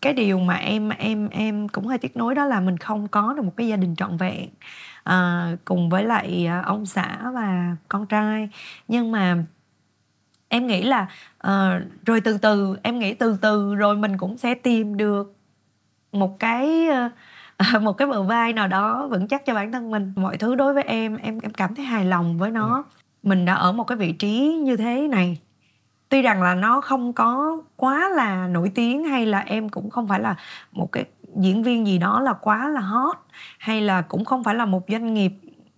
cái điều mà em em em cũng hơi tiếc nuối đó là mình không có được một cái gia đình trọn vẹn à, cùng với lại ờ, ông xã và con trai nhưng mà em nghĩ là uh, rồi từ từ em nghĩ từ từ rồi mình cũng sẽ tìm được một cái một cái bờ vai nào đó vững chắc cho bản thân mình mọi thứ đối với em em em cảm thấy hài lòng với nó dạ. mình đã ở một cái vị trí như thế này tuy rằng là nó không có quá là nổi tiếng hay là em cũng không phải là một cái diễn viên gì đó là quá là hot hay là cũng không phải là một doanh nghiệp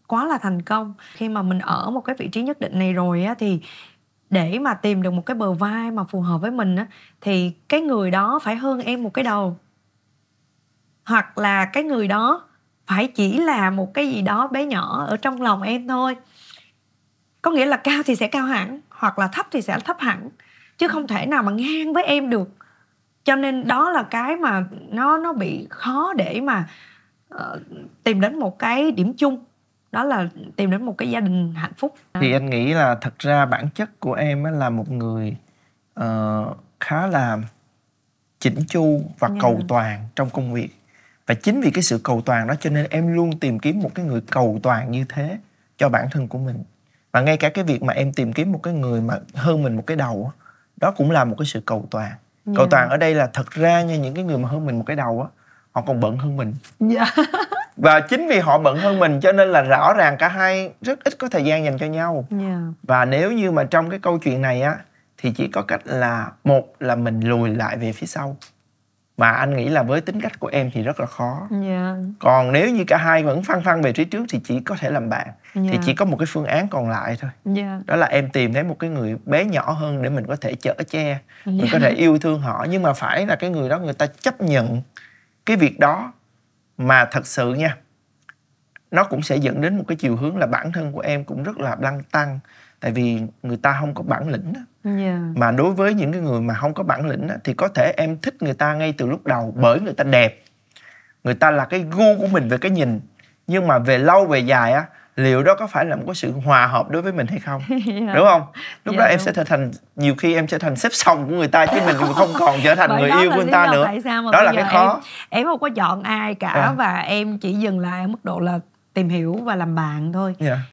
quá là thành công khi mà mình ở một cái vị trí nhất định này rồi á thì để mà tìm được một cái bờ vai mà phù hợp với mình á thì cái người đó phải hơn em một cái đầu hoặc là cái người đó phải chỉ là một cái gì đó bé nhỏ ở trong lòng em thôi có nghĩa là cao thì sẽ cao hẳn hoặc là thấp thì sẽ thấp hẳn chứ không thể nào mà ngang với em được cho nên đó là cái mà nó nó bị khó để mà uh, tìm đến một cái điểm chung đó là tìm đến một cái gia đình hạnh phúc thì anh nghĩ là thật ra bản chất của em là một người uh, khá là chỉnh chu và yeah. Dạ. cầu toàn trong công việc và chính vì cái sự cầu toàn đó cho nên em luôn tìm kiếm một cái người cầu toàn như thế cho bản thân của mình và ngay cả cái việc mà em tìm kiếm một cái người mà hơn mình một cái đầu đó cũng là một cái sự cầu toàn yeah. Dạ. cầu toàn ở đây là thật ra nha những cái người mà hơn mình một cái đầu á họ còn bận hơn mình yeah. Dạ. và chính vì họ bận hơn mình cho nên là rõ ràng cả hai rất ít có thời gian dành cho nhau yeah. Dạ. và nếu như mà trong cái câu chuyện này á thì chỉ có cách là một là mình lùi lại về phía sau mà anh nghĩ là với tính cách của em thì rất là khó yeah. Dạ. còn nếu như cả hai vẫn phân phân về phía trước thì chỉ có thể làm bạn yeah. thì dạ. chỉ có một cái phương án còn lại thôi yeah. Dạ. đó là em tìm thấy một cái người bé nhỏ hơn để mình có thể chở che yeah. mình có thể yêu thương họ nhưng mà phải là cái người đó người ta chấp nhận cái việc đó mà thật sự nha nó cũng sẽ dẫn đến một cái chiều hướng là bản thân của em cũng rất là lăng tăng tại vì người ta không có bản lĩnh đó. Yeah. mà đối với những cái người mà không có bản lĩnh đó, thì có thể em thích người ta ngay từ lúc đầu bởi người ta đẹp người ta là cái gu của mình về cái nhìn nhưng mà về lâu về dài á liệu đó có phải là một cái sự hòa hợp đối với mình hay không yeah. đúng không lúc yeah, đó em đúng. sẽ trở thành nhiều khi em sẽ thành xếp xong của người ta chứ mình không còn trở thành người yêu của người ta nữa tại sao mà đó là cái khó em, em không có chọn ai cả à. và em chỉ dừng lại ở mức độ là tìm hiểu và làm bạn thôi yeah. Dạ.